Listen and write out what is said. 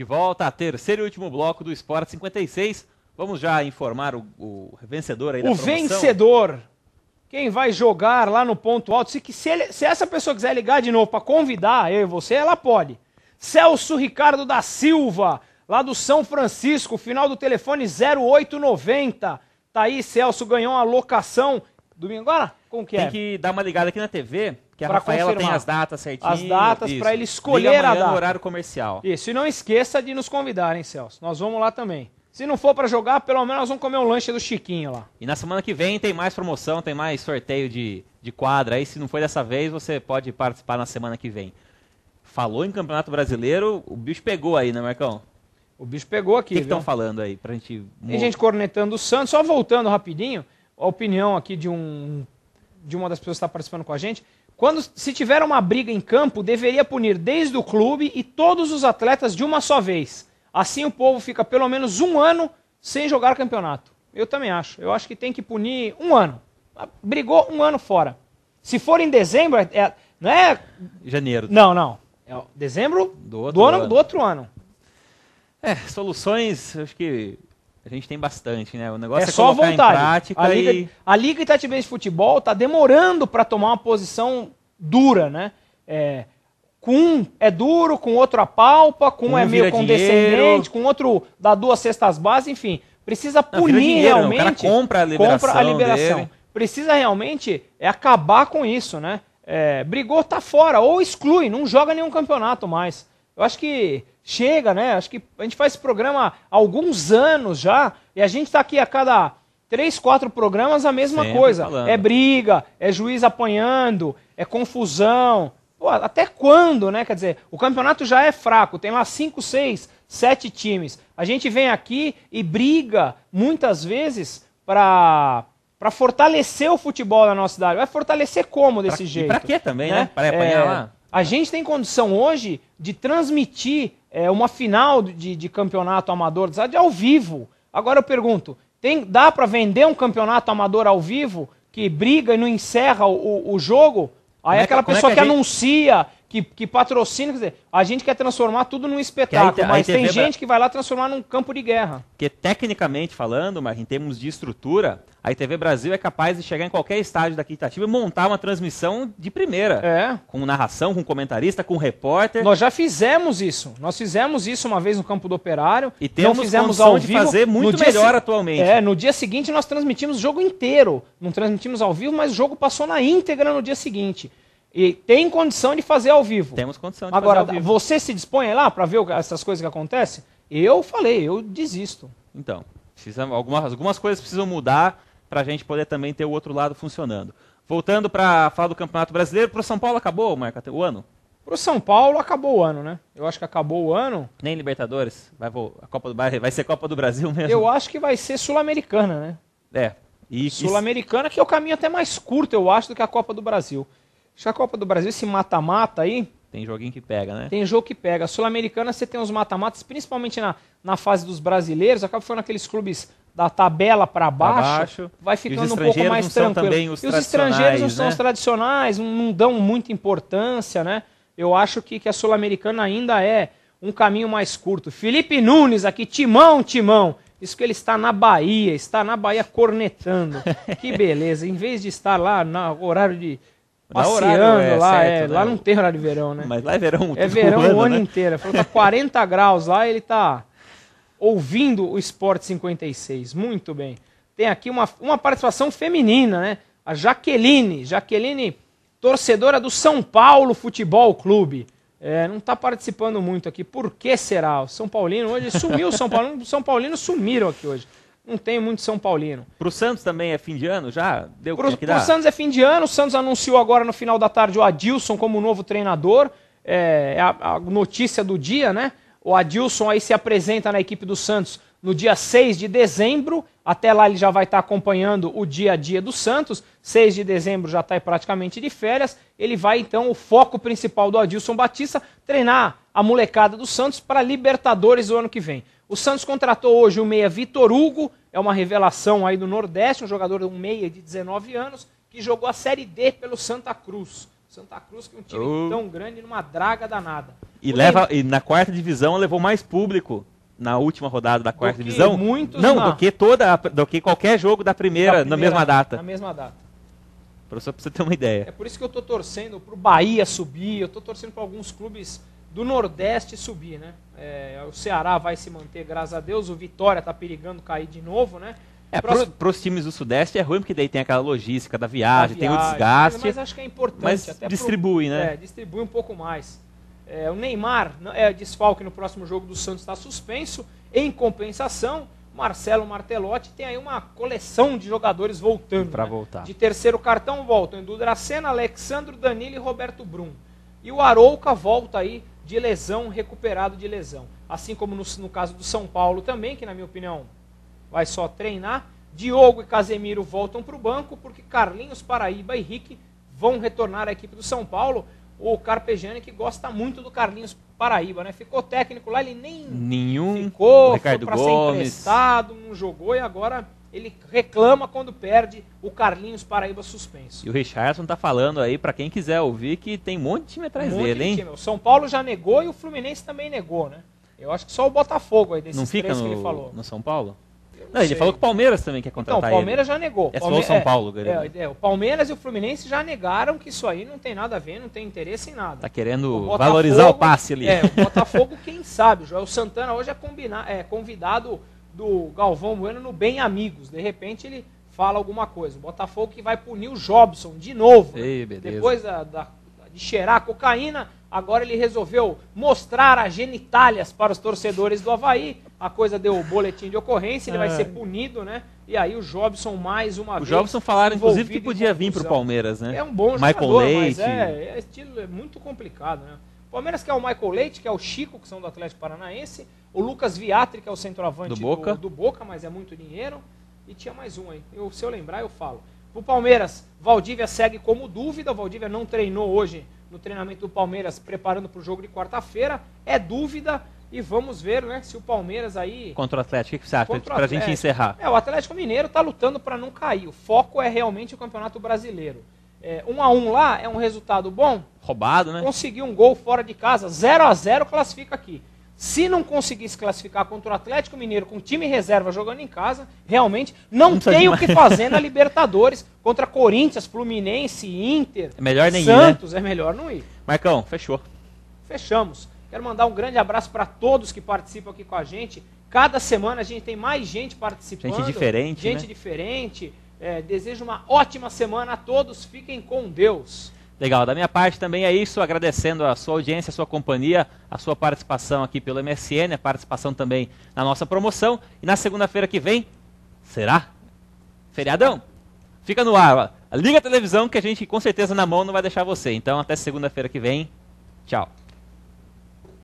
de volta a terceiro e último bloco do Esporte 56. Vamos já informar o, o vencedor aí o promoção. O vencedor, quem vai jogar lá no ponto alto, se, se, ele, se essa pessoa quiser ligar de novo para convidar eu e você, ela pode. Celso Ricardo da Silva, lá do São Francisco, final do telefone 0890. Tá aí, Celso ganhou uma locação. Domingo agora? Como que tem é? que dar uma ligada aqui na TV, que a pra Rafaela confirmar. tem as datas certinhas As datas para ele escolher a data. horário comercial. Isso, e não esqueça de nos convidar, hein, Celso? Nós vamos lá também. Se não for para jogar, pelo menos nós vamos comer um lanche do Chiquinho lá. E na semana que vem tem mais promoção, tem mais sorteio de, de quadra. Aí se não foi dessa vez, você pode participar na semana que vem. Falou em Campeonato Brasileiro, o bicho pegou aí, né, Marcão? O bicho pegou aqui. O que estão falando aí pra gente. Tem gente cornetando o Santos, só voltando rapidinho, a opinião aqui de um de uma das pessoas que está participando com a gente, quando se tiver uma briga em campo, deveria punir desde o clube e todos os atletas de uma só vez. Assim o povo fica pelo menos um ano sem jogar campeonato. Eu também acho. Eu acho que tem que punir um ano. Ah, brigou um ano fora. Se for em dezembro, é, é não é. Janeiro. Não, não. É dezembro do outro, do ano, ano. Do outro ano. É, soluções, acho que a gente tem bastante, né? O negócio é, é só vontade. em prática a Liga, e... a Liga Itatibense de Futebol está demorando para tomar uma posição dura, né? É, com um é duro, com outro apalpa, com um, um é meio condescendente, com outro dá duas cestas bases, enfim. Precisa Não, punir dinheiro, realmente. compra a liberação. Compra a liberação. Dele. Precisa realmente é acabar com isso, né? É, brigou, tá fora, ou exclui, não joga nenhum campeonato mais. Eu acho que chega, né? Acho que a gente faz esse programa há alguns anos já, e a gente está aqui a cada três, quatro programas a mesma Sempre coisa. Falando. É briga, é juiz apanhando, é confusão. Pô, até quando, né? Quer dizer, o campeonato já é fraco, tem lá cinco, seis, sete times. A gente vem aqui e briga muitas vezes para para fortalecer o futebol da nossa cidade. Vai fortalecer como desse pra, jeito? E pra quê também, né? né? Para apanhar é, lá? A gente tem condição hoje de transmitir é, uma final de, de campeonato amador de ao vivo. Agora eu pergunto, tem, dá para vender um campeonato amador ao vivo que briga e não encerra o, o jogo? Aí é aquela pessoa é que, é que gente... anuncia que, que patrocina, quer dizer, a gente quer transformar tudo num espetáculo, mas tem gente que vai lá transformar num campo de guerra. Porque tecnicamente falando, mas em termos de estrutura, a ITV Brasil é capaz de chegar em qualquer estádio da quitativa e montar uma transmissão de primeira. É. Com narração, com comentarista, com repórter. Nós já fizemos isso. Nós fizemos isso uma vez no Campo do Operário. E temos não fizemos ao vivo. de fazer muito melhor se... atualmente. É, no dia seguinte nós transmitimos o jogo inteiro. Não transmitimos ao vivo, mas o jogo passou na íntegra no dia seguinte. E tem condição de fazer ao vivo. Temos condição de Agora, fazer ao vivo. você se dispõe lá para ver essas coisas que acontecem? Eu falei, eu desisto. Então, precisamos, algumas, algumas coisas precisam mudar para a gente poder também ter o outro lado funcionando. Voltando para falar do Campeonato Brasileiro, para o São Paulo acabou, Marca, o ano? Para o São Paulo acabou o ano, né? Eu acho que acabou o ano. Nem Libertadores? Vai, a Copa do, vai, vai ser Copa do Brasil mesmo? Eu acho que vai ser Sul-Americana, né? É. Sul-Americana que é o caminho até mais curto, eu acho, do que a Copa do Brasil. Já que a Copa do Brasil, esse mata-mata aí. Tem joguinho que pega, né? Tem jogo que pega. Sul-Americana, você tem uns mata-matas, principalmente na, na fase dos brasileiros, acaba ficando aqueles clubes da tabela para baixo, baixo, vai ficando um pouco mais tranquilo. e os estrangeiros não né? são os tradicionais, não dão muita importância, né? Eu acho que, que a Sul-Americana ainda é um caminho mais curto. Felipe Nunes aqui, timão, timão. Isso que ele está na Bahia, está na Bahia cornetando. que beleza. Em vez de estar lá no horário de, Lá passeando horário é lá, é, certo, é, lá né? não tem horário de verão, né? Mas lá é verão. É verão ano, o ano né? inteiro. Falou tá 40 graus lá, ele tá ouvindo o Sport 56. Muito bem. Tem aqui uma, uma participação feminina, né? A Jaqueline. Jaqueline, torcedora do São Paulo Futebol Clube. É, não está participando muito aqui. Por que será? O São Paulino hoje sumiu. O São Paulo São Paulino sumiram aqui hoje não tem muito São Paulino. Pro Santos também é fim de ano já? Deu pro, que dá? pro Santos é fim de ano. O Santos anunciou agora no final da tarde o Adilson como novo treinador. É, é a, a notícia do dia, né? O Adilson aí se apresenta na equipe do Santos no dia 6 de dezembro. Até lá ele já vai estar acompanhando o dia a dia do Santos. 6 de dezembro já está praticamente de férias. Ele vai, então, o foco principal do Adilson Batista, treinar a molecada do Santos para Libertadores o ano que vem. O Santos contratou hoje o meia Vitor Hugo, é uma revelação aí do Nordeste, um jogador de um meia de 19 anos, que jogou a Série D pelo Santa Cruz. Santa Cruz, que é um time uh. tão grande, numa draga danada. E, leva, e na quarta divisão levou mais público na última rodada da quarta divisão. Muitos não, do que toda, do que qualquer jogo da primeira, da primeira na mesma data. Na mesma data. Para você, pra você ter uma ideia. É por isso que eu tô torcendo pro Bahia subir, eu tô torcendo para alguns clubes do Nordeste subir, né? É, o Ceará vai se manter, graças a Deus. O Vitória está perigando cair de novo, né? É, Próximo... para os times do Sudeste é ruim, porque daí tem aquela logística da viagem, viagem tem o desgaste. Mas acho que é importante. Mas até distribui, pro... né? É, distribui um pouco mais. É, o Neymar é desfalque no próximo jogo do Santos, está suspenso. Em compensação, Marcelo Martelotti tem aí uma coleção de jogadores voltando. Para né? voltar. De terceiro cartão voltam Edu Dracena, Alexandro Danilo e Roberto Brum. E o Arouca volta aí de lesão, recuperado de lesão. Assim como no, no caso do São Paulo também, que na minha opinião vai só treinar. Diogo e Casemiro voltam para o banco, porque Carlinhos, Paraíba e Rick vão retornar à equipe do São Paulo. O Carpegiani que gosta muito do Carlinhos Paraíba, né? Ficou técnico lá, ele nem Nenhum. ficou, Ricardo foi para ser emprestado, não jogou e agora ele reclama quando perde o Carlinhos Paraíba suspenso. E o Richardson tá falando aí, para quem quiser ouvir, que tem um monte de time atrás um dele, de hein? O São Paulo já negou e o Fluminense também negou, né? Eu acho que só o Botafogo aí desses não fica no, que ele falou. No São Paulo? não, ele falou que o Palmeiras também quer então, contratar ele. Então, o Palmeiras ele. já negou. É só o São é, Paulo, é, é, é, o Palmeiras e o Fluminense já negaram que isso aí não tem nada a ver, não tem interesse em nada. Tá querendo o Botafogo, valorizar o passe ali. É, o Botafogo, quem sabe, Joel Santana hoje é, combinar, é convidado do Galvão Bueno no Bem Amigos. De repente ele fala alguma coisa. O Botafogo que vai punir o Jobson de novo. Né? Ei, né? Depois da, da, de cheirar a cocaína, agora ele resolveu mostrar as genitálias para os torcedores do Havaí. A coisa deu o boletim de ocorrência, ele vai é. ser punido, né? E aí o Jobson mais uma o vez. O Jobson falaram, inclusive, que podia vir para o Palmeiras, né? É um bom Michael jogador, Leite. mas é, é, estilo, é muito complicado, né? O Palmeiras que é o Michael Leite, que é o Chico, que são do Atlético Paranaense. O Lucas Viatri, que é o centroavante do Boca, do, do Boca mas é muito dinheiro. E tinha mais um aí. Eu, se eu lembrar, eu falo. O Palmeiras, Valdívia segue como dúvida. O Valdívia não treinou hoje no treinamento do Palmeiras, preparando para o jogo de quarta-feira. É dúvida. E vamos ver, né, se o Palmeiras aí. Contra o Atlético, o que você acha? Para a gente encerrar. É, o Atlético Mineiro está lutando para não cair. O foco é realmente o Campeonato Brasileiro é, um a um lá é um resultado bom. Roubado, né? Conseguir um gol fora de casa, 0 a 0 classifica aqui. Se não conseguisse classificar contra o Atlético Mineiro com time reserva jogando em casa, realmente não, não tem o que fazer na Libertadores contra Corinthians, Fluminense, Inter. É melhor nem Santos, ir, né? é melhor não ir. Marcão, fechou. Fechamos. Quero mandar um grande abraço para todos que participam aqui com a gente. Cada semana a gente tem mais gente participando. Gente diferente. Gente né? diferente. É, desejo uma ótima semana a todos. Fiquem com Deus. Legal, da minha parte também é isso, agradecendo a sua audiência, a sua companhia, a sua participação aqui pelo MSN, a participação também na nossa promoção. E na segunda-feira que vem, será? Feriadão? Fica no ar, liga a televisão que a gente com certeza na mão não vai deixar você. Então até segunda-feira que vem, tchau.